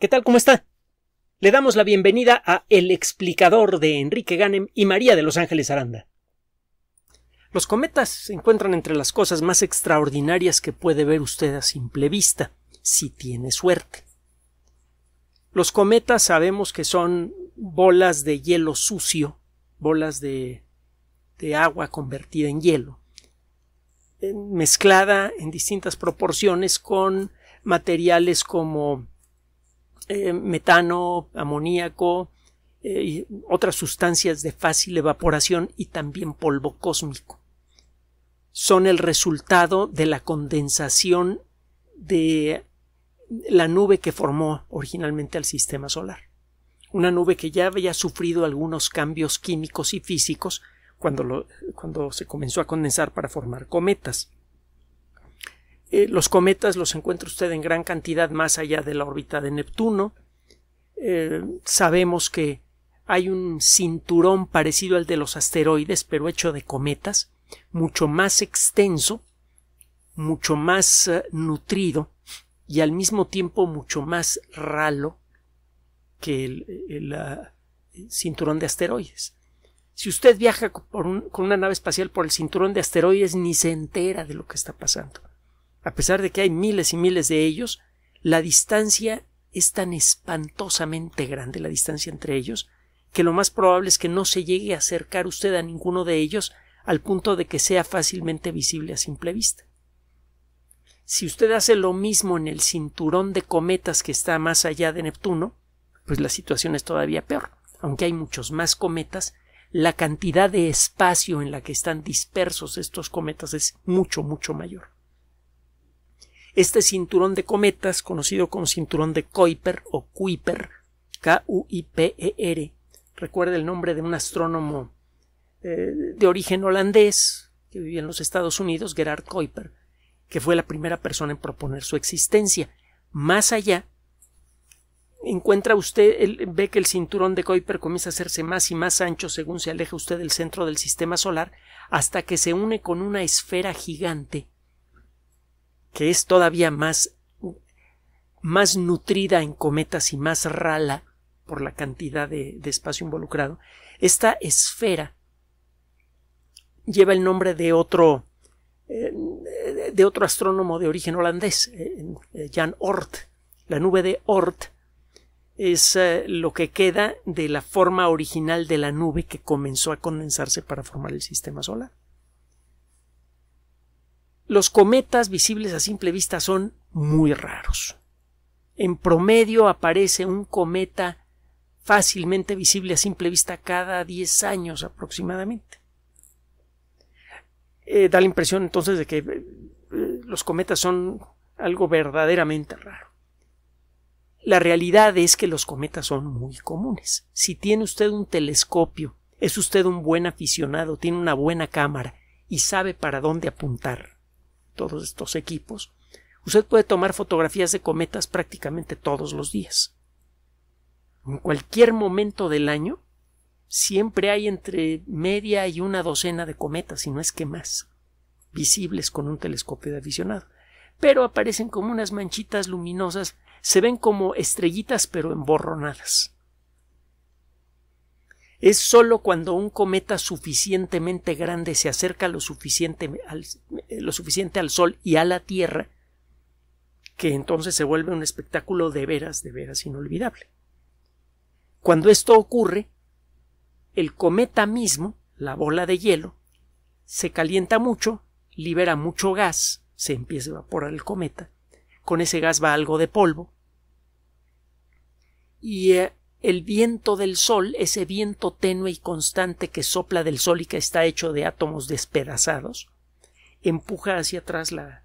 ¿Qué tal? ¿Cómo está? Le damos la bienvenida a El explicador de Enrique Ganem y María de Los Ángeles Aranda. Los cometas se encuentran entre las cosas más extraordinarias que puede ver usted a simple vista, si tiene suerte. Los cometas sabemos que son bolas de hielo sucio, bolas de, de agua convertida en hielo, eh, mezclada en distintas proporciones con materiales como eh, metano, amoníaco eh, y otras sustancias de fácil evaporación y también polvo cósmico. Son el resultado de la condensación de la nube que formó originalmente al sistema solar. Una nube que ya había sufrido algunos cambios químicos y físicos cuando, cuando se comenzó a condensar para formar cometas. Eh, los cometas los encuentra usted en gran cantidad más allá de la órbita de Neptuno. Eh, sabemos que hay un cinturón parecido al de los asteroides, pero hecho de cometas, mucho más extenso, mucho más eh, nutrido y al mismo tiempo mucho más ralo que el, ah, cinturón de asteroides. Si usted viaja con una nave espacial por el cinturón de asteroides, ni se entera de lo que está pasando a pesar de que hay miles y miles de ellos, la distancia es tan espantosamente grande, la distancia entre ellos, que lo más probable es que no se llegue a acercar usted a ninguno de ellos al punto de que sea fácilmente visible a simple vista. Si usted hace lo mismo en el cinturón de cometas que está más allá de Neptuno, pues la situación es todavía peor. Aunque hay muchos más cometas, la cantidad de espacio en la que están dispersos estos cometas es mucho, mucho mayor. Este cinturón de cometas, conocido como cinturón de Kuiper o Kuiper, K-U-I-P-E-R, recuerda el nombre de un astrónomo eh, de origen holandés que vivía en los Estados Unidos, Gerard Kuiper, que fue la primera persona en proponer su existencia. Más allá, encuentra usted, ve que el cinturón de Kuiper comienza a hacerse más y más ancho según se aleja usted del centro del sistema solar, hasta que se une con una esfera gigante que es todavía más, más nutrida en cometas y más rala por la cantidad de, espacio involucrado, esta esfera lleva el nombre de otro eh, de otro astrónomo de origen holandés, eh, eh, Jan Oort. La nube de Oort es lo que queda de la forma original de la nube que comenzó a condensarse para formar el sistema solar. Los cometas visibles a simple vista son muy raros. En promedio aparece un cometa fácilmente visible a simple vista cada 10 años aproximadamente. Eh, da la impresión entonces de que eh, los cometas son algo verdaderamente raro. La realidad es que los cometas son muy comunes. Si tiene usted un telescopio, es usted un buen aficionado, tiene una buena cámara y sabe para dónde apuntar todos estos equipos, usted puede tomar fotografías de cometas prácticamente todos los días. En cualquier momento del año, siempre hay entre media y una docena de cometas, si no es que más, visibles con un telescopio de aficionado. Pero aparecen como unas manchitas luminosas, se ven como estrellitas pero emborronadas. Es sólo cuando un cometa suficientemente grande se acerca eh, lo suficiente al, Sol y a la Tierra que entonces se vuelve un espectáculo de veras, de veras inolvidable. Cuando esto ocurre, el cometa mismo, la bola de hielo, se calienta mucho, libera mucho gas, se empieza a evaporar el cometa, con ese gas va algo de polvo, y eh, el viento del Sol, ese viento tenue y constante que sopla del Sol y que está hecho de átomos despedazados, empuja hacia atrás la,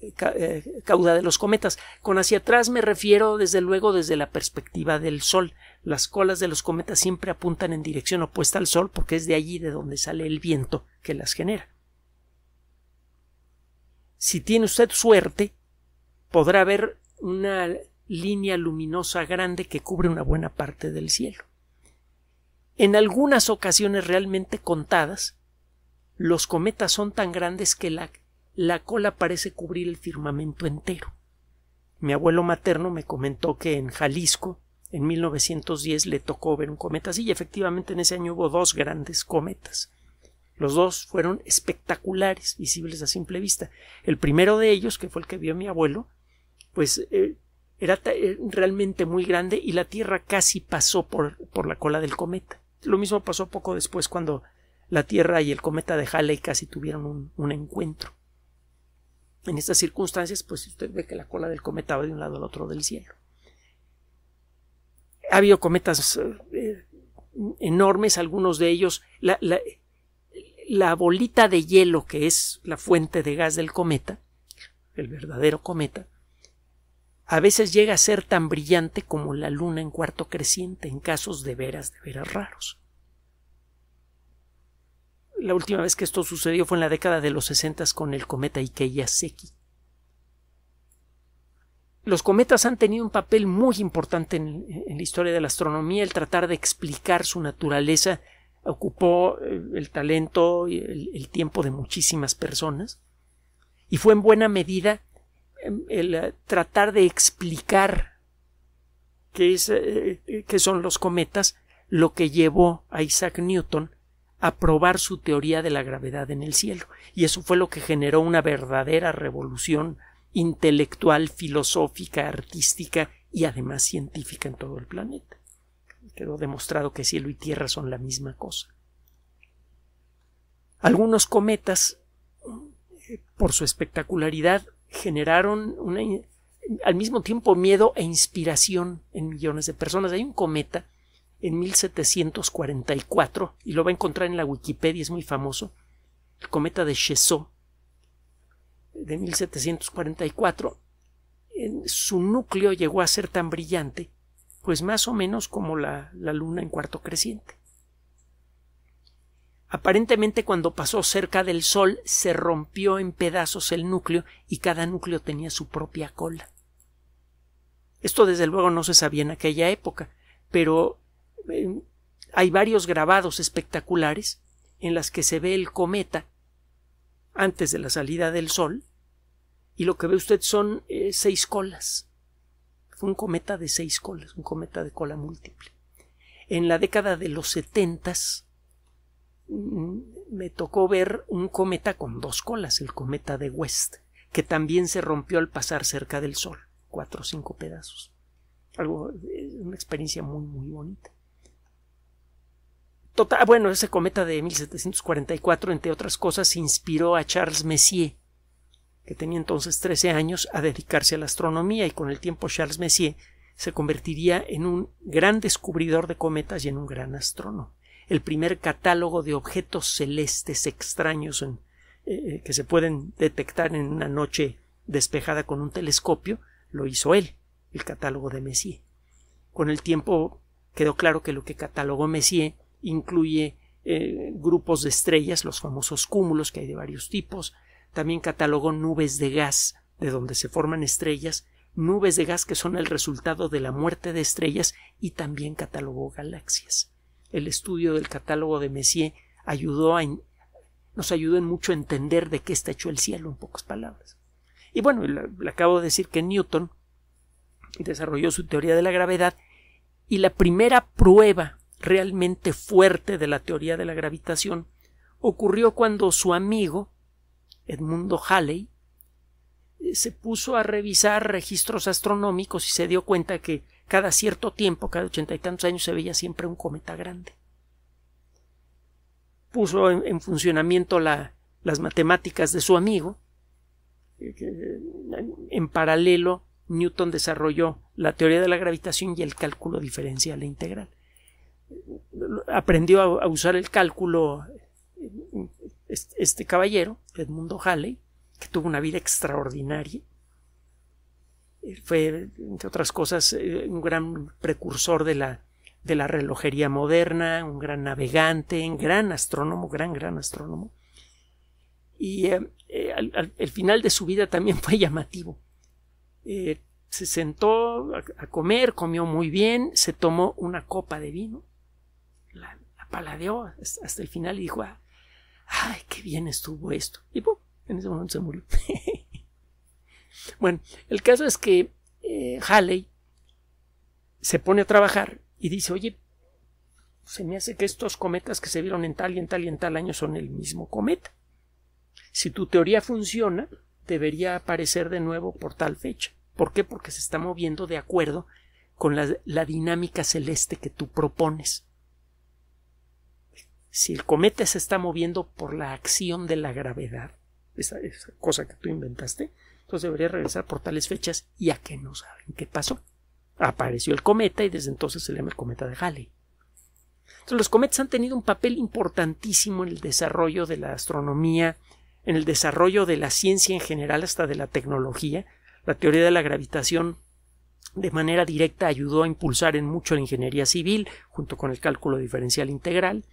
eh, cauda de los cometas. Con hacia atrás me refiero desde luego desde la perspectiva del Sol. Las colas de los cometas siempre apuntan en dirección opuesta al Sol porque es de allí de donde sale el viento que las genera. Si tiene usted suerte, podrá ver una línea luminosa grande que cubre una buena parte del cielo. En algunas ocasiones realmente contadas, los cometas son tan grandes que la, la cola parece cubrir el firmamento entero. Mi abuelo materno me comentó que en Jalisco, en 1910, le tocó ver un cometa así, y efectivamente en ese año hubo dos grandes cometas. Los dos fueron espectaculares, visibles a simple vista. El primero de ellos, que fue el que vio mi abuelo, pues eh, era eh, realmente muy grande y la Tierra casi pasó por, por la cola del cometa. Lo mismo pasó poco después cuando la Tierra y el cometa de Halley casi tuvieron un, encuentro. En estas circunstancias, pues usted ve que la cola del cometa va de un lado al otro del cielo. Ha habido cometas eh, enormes, algunos de ellos. La, la bolita de hielo, que es la fuente de gas del cometa, el verdadero cometa, a veces llega a ser tan brillante como la luna en cuarto creciente en casos de veras, de veras raros. La última vez que esto sucedió fue en la década de los 60 con el cometa Ikeya-Seki. Los cometas han tenido un papel muy importante en, la historia de la astronomía. El tratar de explicar su naturaleza ocupó eh, el talento y el tiempo de muchísimas personas. Y fue en buena medida el eh, tratar de explicar qué, es, eh, eh, son los cometas lo que llevó a Isaac Newton a probar su teoría de la gravedad en el cielo. Y eso fue lo que generó una verdadera revolución intelectual, filosófica, artística y además científica en todo el planeta. Quedó demostrado que cielo y tierra son la misma cosa. Algunos cometas, por su espectacularidad, generaron al mismo tiempo miedo e inspiración en millones de personas. Hay un cometa en 1744 y lo va a encontrar en la Wikipedia, es muy famoso, el cometa de Chesot de 1744. En su núcleo llegó a ser tan brillante, pues más o menos como la luna en cuarto creciente. Aparentemente cuando pasó cerca del Sol se rompió en pedazos el núcleo y cada núcleo tenía su propia cola. Esto desde luego no se sabía en aquella época, pero eh, hay varios grabados espectaculares en las que se ve el cometa antes de la salida del Sol y lo que ve usted son eh, seis colas. Fue un cometa de seis colas, un cometa de cola múltiple. En la década de los setentas, me tocó ver un cometa con dos colas, el cometa de West, que también se rompió al pasar cerca del Sol, cuatro o cinco pedazos. Algo, eh, una experiencia muy, muy bonita. Ah, bueno, ese cometa de 1744, entre otras cosas, inspiró a Charles Messier, que tenía entonces 13 años, a dedicarse a la astronomía y con el tiempo Charles Messier se convertiría en un gran descubridor de cometas y en un gran astrónomo el primer catálogo de objetos celestes extraños eh, eh, que se pueden detectar en una noche despejada con un telescopio, lo hizo él, el catálogo de Messier. Con el tiempo quedó claro que lo que catalogó Messier incluye eh, grupos de estrellas, los famosos cúmulos que hay de varios tipos, también catalogó nubes de gas, de donde se forman estrellas, nubes de gas que son el resultado de la muerte de estrellas y también catalogó galaxias el estudio del catálogo de Messier ayudó a, nos ayudó en mucho a entender de qué está hecho el cielo, en pocas palabras. Y bueno, le acabo de decir que Newton desarrolló su teoría de la gravedad y la primera prueba realmente fuerte de la teoría de la gravitación ocurrió cuando su amigo Edmundo Halley eh, se puso a revisar registros astronómicos y se dio cuenta que cada cierto tiempo, cada ochenta y tantos años, se veía siempre un cometa grande. Puso en, funcionamiento las matemáticas de su amigo. Eh, eh, en paralelo, Newton desarrolló la teoría de la gravitación y el cálculo diferencial e integral. Aprendió a, usar el cálculo eh, este, este, caballero, Edmundo Halley, que tuvo una vida extraordinaria fue, entre otras cosas, eh, un gran precursor de la, de la relojería moderna, un gran navegante, un gran astrónomo, gran, gran astrónomo. Y eh, eh, el final de su vida también fue llamativo. se sentó a, comer, comió muy bien, se tomó una copa de vino, la, paladeó hasta, el final y dijo, ah, ay, qué bien estuvo esto. Y en ese momento se murió. Bueno, el caso es que eh, Halley se pone a trabajar y dice, oye, se me hace que estos cometas que se vieron en tal y en tal y en tal año son el mismo cometa. Si tu teoría funciona, debería aparecer de nuevo por tal fecha. ¿Por qué? Porque se está moviendo de acuerdo con la, dinámica celeste que tú propones. Si el cometa se está moviendo por la acción de la gravedad, esa cosa que tú inventaste, pues debería regresar por tales fechas, y a que no saben qué pasó. Apareció el cometa y desde entonces se llama el cometa de Halley. los cometas han tenido un papel importantísimo en el desarrollo de la astronomía, en el desarrollo de la ciencia en general, hasta de la tecnología. La teoría de la gravitación de manera directa ayudó a impulsar en mucho la ingeniería civil, junto con el cálculo diferencial integral,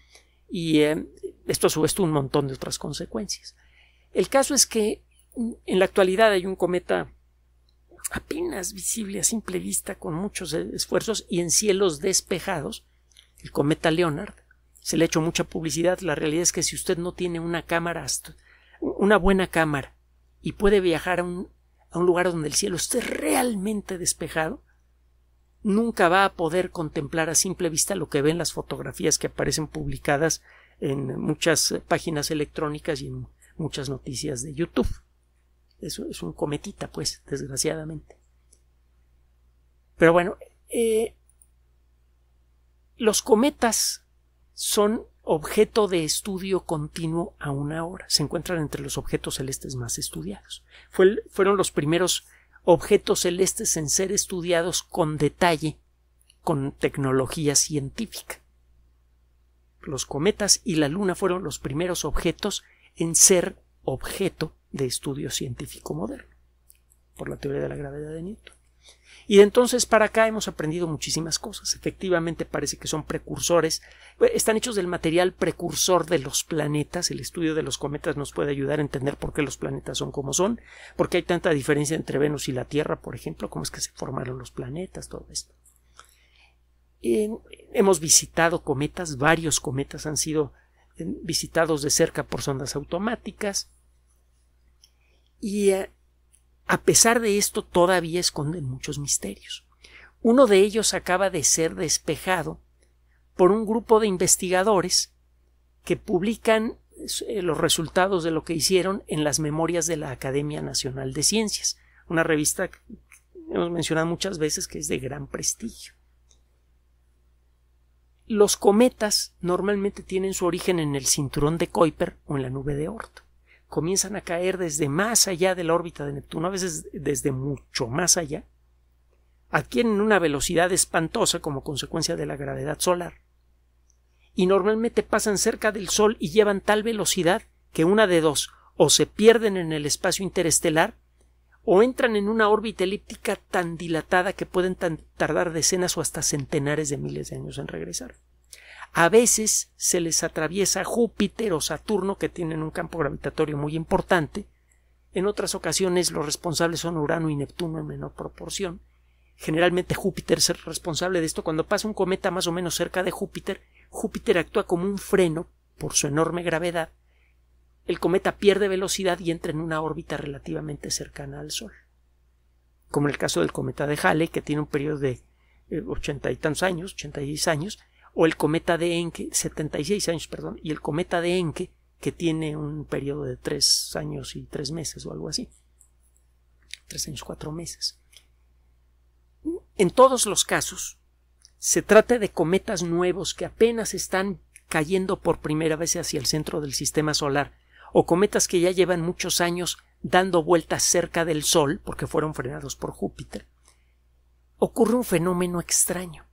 y eh, esto ha su un montón de otras consecuencias. El caso es que en la actualidad hay un cometa apenas visible a simple vista con muchos e-, esfuerzos y en cielos despejados, el cometa Leonard. Se le ha hecho mucha publicidad. La realidad es que si usted no tiene una cámara, una buena cámara, y puede viajar a un, a un lugar donde el cielo esté realmente despejado, nunca va a poder contemplar a simple vista lo que ven las fotografías que aparecen publicadas en muchas páginas electrónicas y en muchas noticias de YouTube es, un cometita, pues, desgraciadamente. Pero bueno, eh, los cometas son objeto de estudio continuo una ahora. Se encuentran entre los objetos celestes más estudiados. fueron los primeros objetos celestes en ser estudiados con detalle con tecnología científica. Los cometas y la luna fueron los primeros objetos en ser objeto de estudio científico moderno, por la teoría de la gravedad de Newton. Y entonces para acá hemos aprendido muchísimas cosas. Efectivamente parece que son precursores, pues, están hechos del material precursor de los planetas. El estudio de los cometas nos puede ayudar a entender por qué los planetas son como son, por qué hay tanta diferencia entre Venus y la Tierra, por ejemplo, cómo es que se formaron los planetas, todo esto. hemos visitado cometas, varios cometas han sido visitados de cerca por sondas automáticas y eh, a pesar de esto todavía esconden muchos misterios. Uno de ellos acaba de ser despejado por un grupo de investigadores que publican eh, los resultados de lo que hicieron en las memorias de la Academia Nacional de Ciencias, una revista que hemos mencionado muchas veces que es de gran prestigio. Los cometas normalmente tienen su origen en el cinturón de Kuiper o en la nube de Oort comienzan a caer desde más allá de la órbita de Neptuno, a veces desde mucho más allá, adquieren una velocidad espantosa como consecuencia de la gravedad solar. Y normalmente pasan cerca del Sol y llevan tal velocidad que una de dos, o se pierden en el espacio interestelar, o entran en una órbita elíptica tan dilatada que pueden tardar decenas o hasta centenares de miles de años en regresar. A veces se les atraviesa Júpiter o Saturno, que tienen un campo gravitatorio muy importante. En otras ocasiones los responsables son Urano y Neptuno en menor proporción. Generalmente Júpiter es responsable de esto. Cuando pasa un cometa más o menos cerca de Júpiter, Júpiter actúa como un freno por su enorme gravedad. El cometa pierde velocidad y entra en una órbita relativamente cercana al Sol. Como en el caso del cometa de Halley, que tiene un periodo de eh, ochenta y tantos años, ochenta y años, o el cometa de Encke, 76 años, perdón, y el cometa de Encke, que tiene un periodo de 3 años y 3 meses o algo así. 3 años, 4 meses. En todos los casos, se trata de cometas nuevos que apenas están cayendo por primera vez hacia el centro del sistema solar, o cometas que ya llevan muchos años dando vueltas cerca del Sol, porque fueron frenados por Júpiter, ocurre un fenómeno extraño.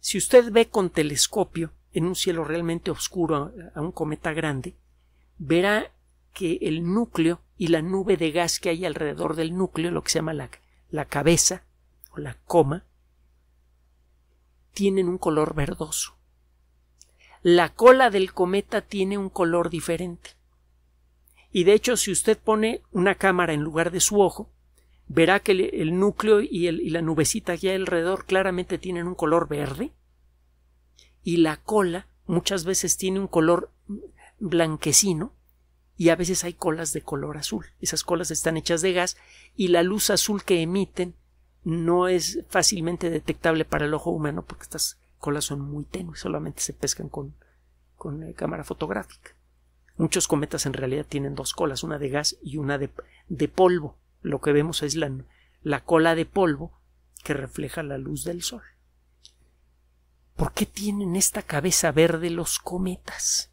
Si usted ve con telescopio en un cielo realmente oscuro a un cometa grande, verá que el núcleo y la nube de gas que hay alrededor del núcleo, lo que se llama la, la cabeza o la coma, tienen un color verdoso. La cola del cometa tiene un color diferente. Y de hecho, si usted pone una cámara en lugar de su ojo, verá que el, núcleo y, la nubecita aquí alrededor claramente tienen un color verde y la cola muchas veces tiene un color blanquecino y a veces hay colas de color azul. Esas colas están hechas de gas y la luz azul que emiten no es fácilmente detectable para el ojo humano porque estas colas son muy tenues, solamente se pescan con, eh, cámara fotográfica. Muchos cometas en realidad tienen dos colas, una de gas y una de polvo lo que vemos es la, la cola de polvo que refleja la luz del sol. ¿Por qué tienen esta cabeza verde los cometas?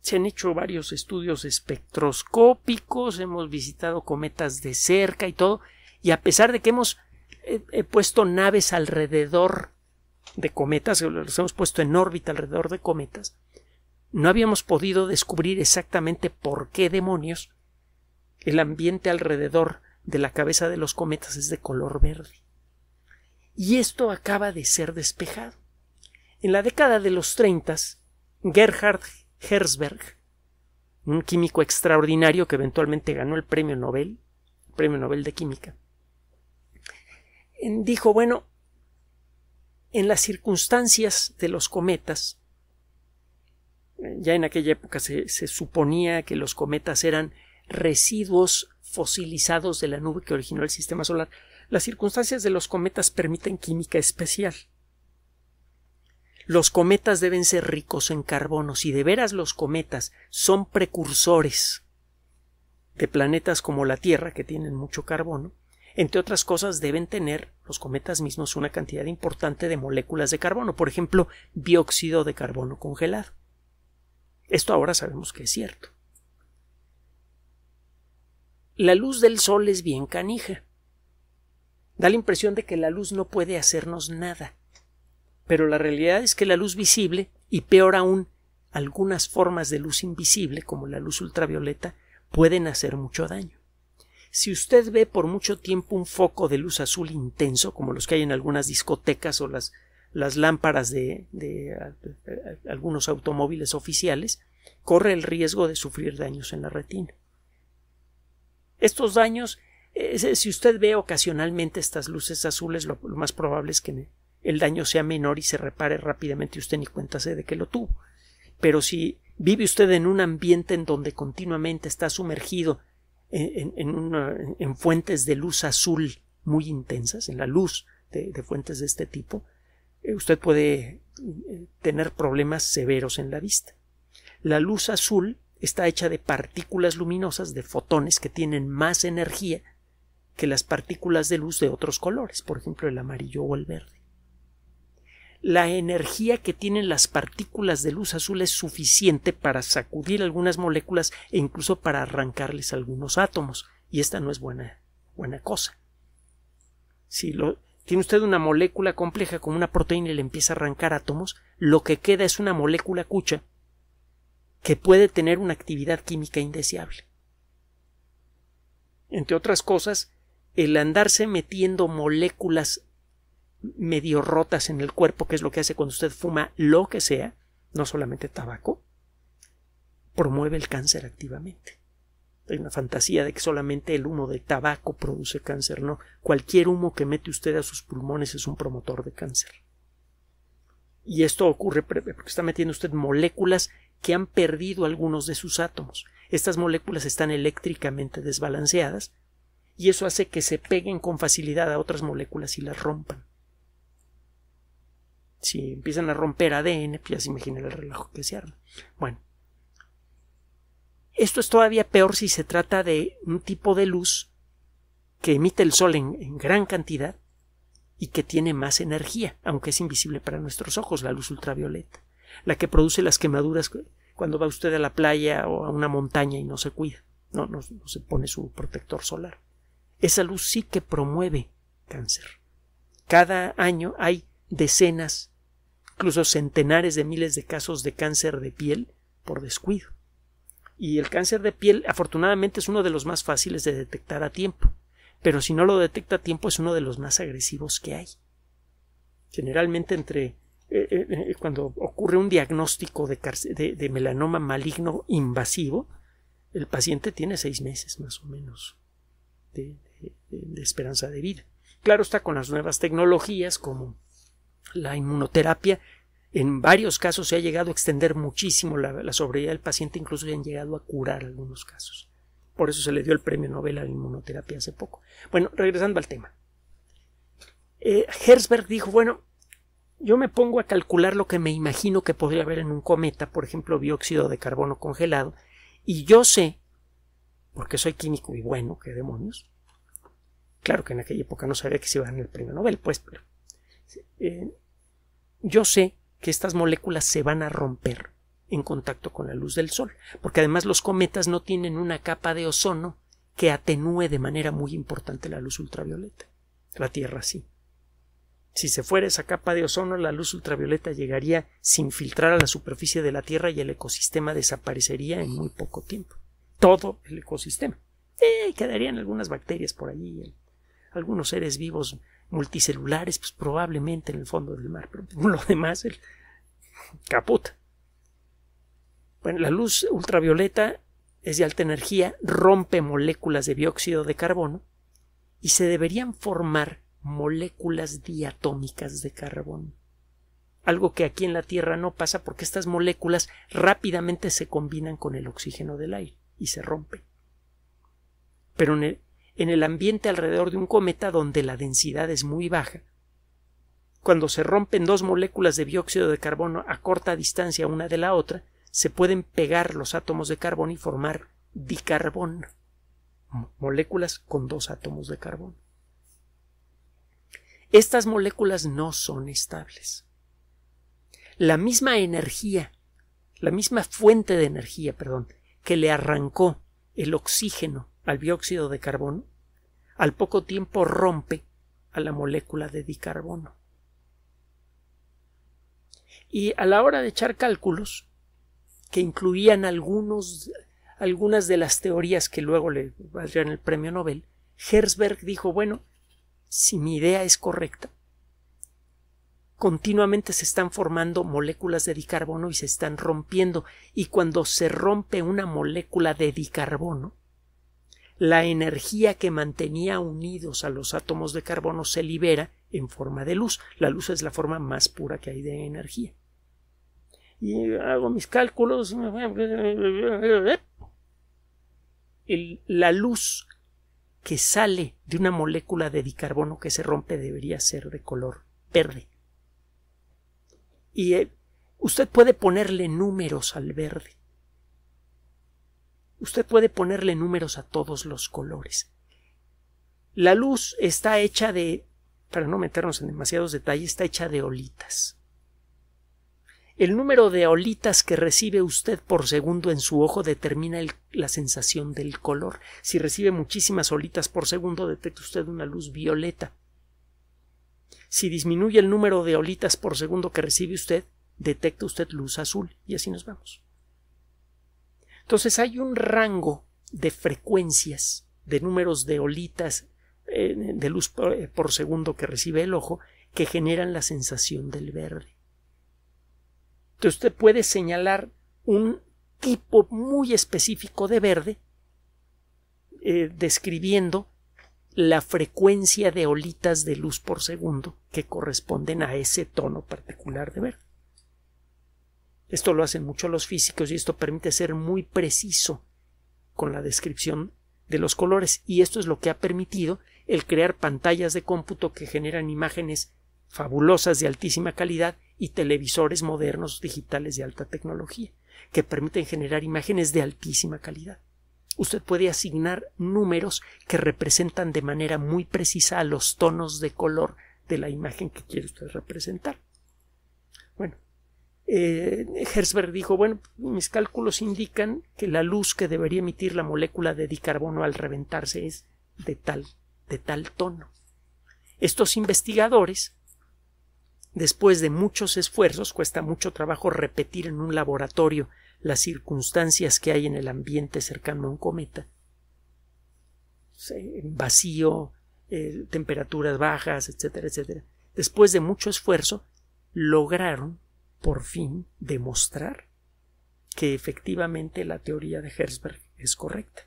Se han hecho varios estudios espectroscópicos, hemos visitado cometas de cerca y todo, y a pesar de que hemos eh, puesto naves alrededor de cometas, los hemos puesto en órbita alrededor de cometas, no habíamos podido descubrir exactamente por qué demonios el ambiente alrededor de la cabeza de los cometas es de color verde. Y esto acaba de ser despejado. En la década de los 30, Gerhard Herzberg, un químico extraordinario que eventualmente ganó el premio Nobel, premio Nobel de Química, dijo, bueno, en las circunstancias de los cometas, eh, ya en aquella época se suponía que los cometas eran residuos fosilizados de la nube que originó el sistema solar. Las circunstancias de los cometas permiten química especial. Los cometas deben ser ricos en carbono. Si de veras los cometas son precursores de planetas como la Tierra, que tienen mucho carbono, entre otras cosas deben tener los cometas mismos una cantidad importante de moléculas de carbono, por ejemplo, dióxido de carbono congelado. Esto ahora sabemos que es cierto la luz del sol es bien canija. Da la impresión de que la luz no puede hacernos nada. Pero la realidad es que la luz visible, y peor aún, algunas formas de luz invisible, como la luz ultravioleta, pueden hacer mucho daño. Si usted ve por mucho tiempo un foco de luz azul intenso, como los que hay en algunas discotecas o las, las lámparas de algunos automóviles oficiales, corre el riesgo de sufrir daños en la retina. Estos daños, si usted ve ocasionalmente estas luces azules, lo, más probable es que el daño sea menor y se repare rápidamente y usted ni cuéntase de que lo tuvo. Pero si vive usted en un ambiente en donde continuamente está sumergido en, fuentes de luz azul muy intensas, en la luz de, fuentes de este tipo, eh, usted puede eh, tener problemas severos en la vista. La luz azul está hecha de partículas luminosas, de fotones que tienen más energía que las partículas de luz de otros colores, por ejemplo el amarillo o el verde. La energía que tienen las partículas de luz azul es suficiente para sacudir algunas moléculas e incluso para arrancarles algunos átomos, y esta no es buena, buena cosa. Si tiene usted una molécula compleja como una proteína y le empieza a arrancar átomos, lo que queda es una molécula cucha que puede tener una actividad química indeseable. Entre otras cosas, el andarse metiendo moléculas medio rotas en el cuerpo, que es lo que hace cuando usted fuma lo que sea, no solamente tabaco, promueve el cáncer activamente. Hay una fantasía de que solamente el humo de tabaco produce cáncer, no. Cualquier humo que mete usted a sus pulmones es un promotor de cáncer. Y esto ocurre porque está metiendo usted moléculas que han perdido algunos de sus átomos. Estas moléculas están eléctricamente desbalanceadas y eso hace que se peguen con facilidad a otras moléculas y las rompan. Si empiezan a romper ADN, pues ya se imagina el relajo que se arma. Bueno, esto es todavía peor si se trata de un tipo de luz que emite el sol en, en gran cantidad y que tiene más energía, aunque es invisible para nuestros ojos, la luz ultravioleta la que produce las quemaduras cuando va usted a la playa o a una montaña y no se cuida, no, no, se pone su protector solar. Esa luz sí que promueve cáncer. Cada año hay decenas, incluso centenares de miles de casos de cáncer de piel por descuido. Y el cáncer de piel afortunadamente es uno de los más fáciles de detectar a tiempo, pero si no lo detecta a tiempo es uno de los más agresivos que hay. Generalmente entre eh, eh, eh, cuando ocurre un diagnóstico de, melanoma maligno invasivo, el paciente tiene seis meses más o menos de, esperanza de vida. Claro está con las nuevas tecnologías como la inmunoterapia, en varios casos se ha llegado a extender muchísimo la, sobriedad del paciente, incluso se han llegado a curar algunos casos. Por eso se le dio el premio Nobel a la inmunoterapia hace poco. Bueno, regresando al tema. Herzberg dijo, bueno, yo me pongo a calcular lo que me imagino que podría haber en un cometa, por ejemplo, dióxido de carbono congelado, y yo sé, porque soy químico y bueno, qué demonios. Claro que en aquella época no sabía que se iba a ganar el premio Nobel, pues, pero eh, yo sé que estas moléculas se van a romper en contacto con la luz del Sol, porque además los cometas no tienen una capa de ozono que atenúe de manera muy importante la luz ultravioleta. La Tierra sí. Si se fuera esa capa de ozono, la luz ultravioleta llegaría sin filtrar a la superficie de la Tierra y el ecosistema desaparecería en muy poco tiempo. Todo el ecosistema. Eh, quedarían algunas bacterias por allí, algunos seres vivos multicelulares, pues probablemente en el fondo del mar, pero pues, lo demás, el caput. Bueno, la luz ultravioleta es de alta energía, rompe moléculas de dióxido de carbono y se deberían formar moléculas diatómicas de carbón. Algo que aquí en la Tierra no pasa porque estas moléculas rápidamente se combinan con el oxígeno del aire y se rompen. Pero en el, ambiente alrededor de un cometa donde la densidad es muy baja, cuando se rompen dos moléculas de dióxido de carbono a corta distancia una de la otra, se pueden pegar los átomos de carbono y formar bicarbón moléculas con dos átomos de carbono. Estas moléculas no son estables. La misma energía, la misma fuente de energía, perdón, que le arrancó el oxígeno al dióxido de carbono, al poco tiempo rompe a la molécula de dicarbono. Y a la hora de echar cálculos, que incluían algunas de las teorías que luego le valdrían el premio Nobel, Herzberg dijo, bueno, si mi idea es correcta, continuamente se están formando moléculas de dicarbono y se están rompiendo, y cuando se rompe una molécula de dicarbono, la energía que mantenía unidos a los átomos de carbono se libera en forma de luz. La luz es la forma más pura que hay de energía. Y hago mis cálculos. la luz que sale de una molécula de dicarbono que se rompe debería ser de color verde. Y eh, usted puede ponerle números al verde. Usted puede ponerle números a todos los colores. La luz está hecha de, para no meternos en demasiados detalles, está hecha de olitas. El número de olitas que recibe usted por segundo en su ojo determina la sensación del color. Si recibe muchísimas olitas por segundo, detecta usted una luz violeta. Si disminuye el número de olitas por segundo que recibe usted, detecta usted luz azul. Y así nos vamos. Entonces hay un rango de frecuencias, de números de olitas eh, de luz eh, por segundo que recibe el ojo, que generan la sensación del verde que usted puede señalar un tipo muy específico de verde eh, describiendo la frecuencia de olitas de luz por segundo que corresponden a ese tono particular de verde. Esto lo hacen mucho los físicos y esto permite ser muy preciso con la descripción de los colores y esto es lo que ha permitido el crear pantallas de cómputo que generan imágenes fabulosas de altísima calidad y televisores modernos digitales de alta tecnología, que permiten generar imágenes de altísima calidad. Usted puede asignar números que representan de manera muy precisa los tonos de color de la imagen que quiere usted representar. Bueno, eh, Herzberg dijo, bueno, mis cálculos indican que la luz que debería emitir la molécula de dicarbono al reventarse es de tal, de tal tono. Estos investigadores Después de muchos esfuerzos, cuesta mucho trabajo repetir en un laboratorio las circunstancias que hay en el ambiente cercano a un cometa. Vacío, eh, temperaturas bajas, etcétera, etcétera. Después de mucho esfuerzo, lograron por fin demostrar que efectivamente la teoría de Herzberg es correcta,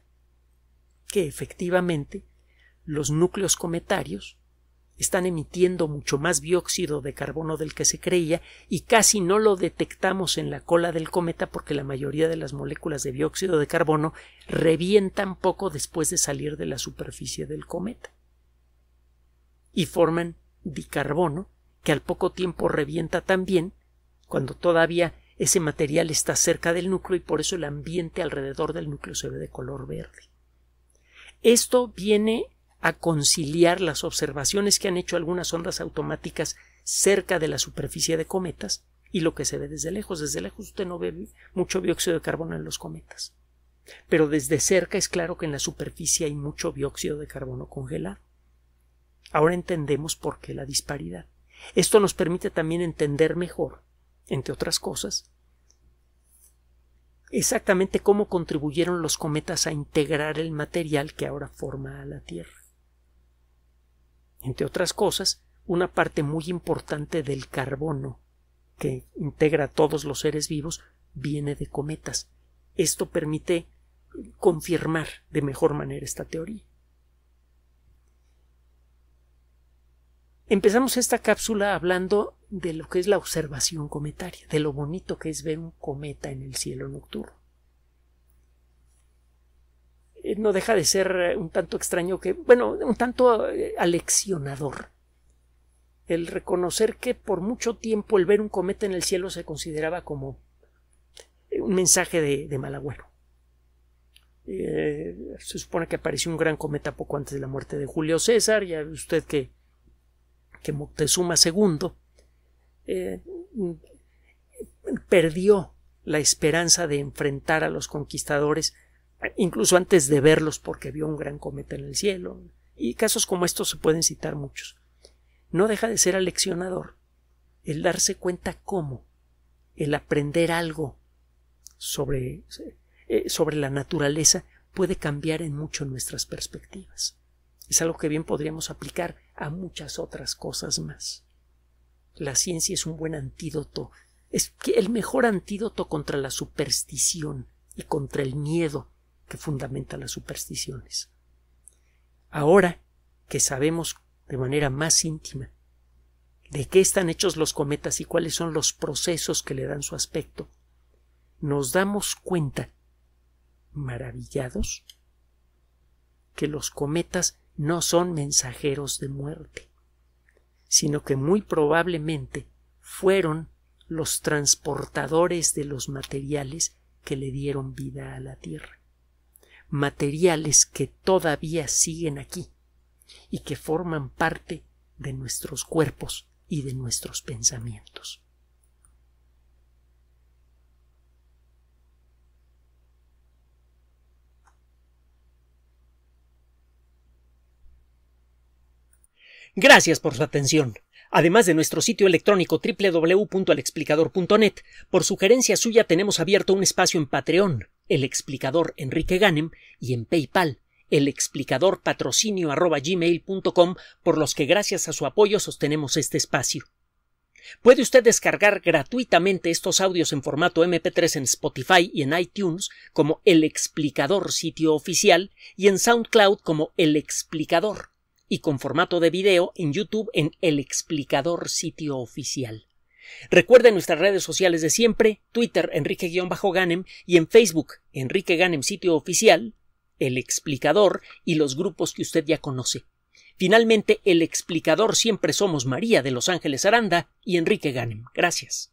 que efectivamente los núcleos cometarios están emitiendo mucho más dióxido de carbono del que se creía y casi no lo detectamos en la cola del cometa porque la mayoría de las moléculas de dióxido de carbono revientan poco después de salir de la superficie del cometa y forman bicarbono que al poco tiempo revienta también cuando todavía ese material está cerca del núcleo y por eso el ambiente alrededor del núcleo se ve de color verde. Esto viene a conciliar las observaciones que han hecho algunas ondas automáticas cerca de la superficie de cometas y lo que se ve desde lejos. Desde lejos usted no ve mucho dióxido de carbono en los cometas, pero desde cerca es claro que en la superficie hay mucho dióxido de carbono congelado. Ahora entendemos por qué la disparidad. Esto nos permite también entender mejor, entre otras cosas, exactamente cómo contribuyeron los cometas a integrar el material que ahora forma a la Tierra entre otras cosas, una parte muy importante del carbono que integra a todos los seres vivos viene de cometas. Esto permite confirmar de mejor manera esta teoría. Empezamos esta cápsula hablando de lo que es la observación cometaria, de lo bonito que es ver un cometa en el cielo nocturno. Eh, no deja de ser eh, un tanto extraño que, bueno, un tanto eh, aleccionador. El reconocer que por mucho tiempo el ver un cometa en el cielo se consideraba como un mensaje de, de mal agüero. se supone que apareció un gran cometa poco antes de la muerte de Julio César, ya usted que, que Moctezuma II mm, perdió la esperanza de enfrentar a los conquistadores incluso antes de verlos porque vio un gran cometa en el cielo. Y casos como estos se pueden citar muchos. No deja de ser aleccionador el darse cuenta cómo, el aprender algo sobre, eh, sobre la naturaleza puede cambiar en mucho nuestras perspectivas. Es algo que bien podríamos aplicar a muchas otras cosas más. La ciencia es un buen antídoto, es el mejor antídoto contra la superstición y contra el miedo fundamenta las supersticiones. Ahora que sabemos de manera más íntima de qué están hechos los cometas y cuáles son los procesos que le dan su aspecto, nos damos cuenta, maravillados, que los cometas no son mensajeros de muerte, sino que muy probablemente fueron los transportadores de los materiales que le dieron vida a la Tierra materiales que todavía siguen aquí y que forman parte de nuestros cuerpos y de nuestros pensamientos. Gracias por su atención. Además de nuestro sitio electrónico www.alexplicador.net, por sugerencia suya tenemos abierto un espacio en Patreon el explicador Enrique Ganem y en PayPal el explicador patrocinio por los que gracias a su apoyo sostenemos este espacio. Puede usted descargar gratuitamente estos audios en formato MP3 en Spotify y en iTunes como El Explicador sitio oficial y en SoundCloud como El Explicador y con formato de video en YouTube en El Explicador sitio oficial. Recuerden nuestras redes sociales de siempre, Twitter Enrique-Ganem y en Facebook Enrique Ganem Sitio Oficial, El Explicador y los grupos que usted ya conoce. Finalmente, El Explicador siempre somos María de Los Ángeles Aranda y Enrique Ganem. Gracias.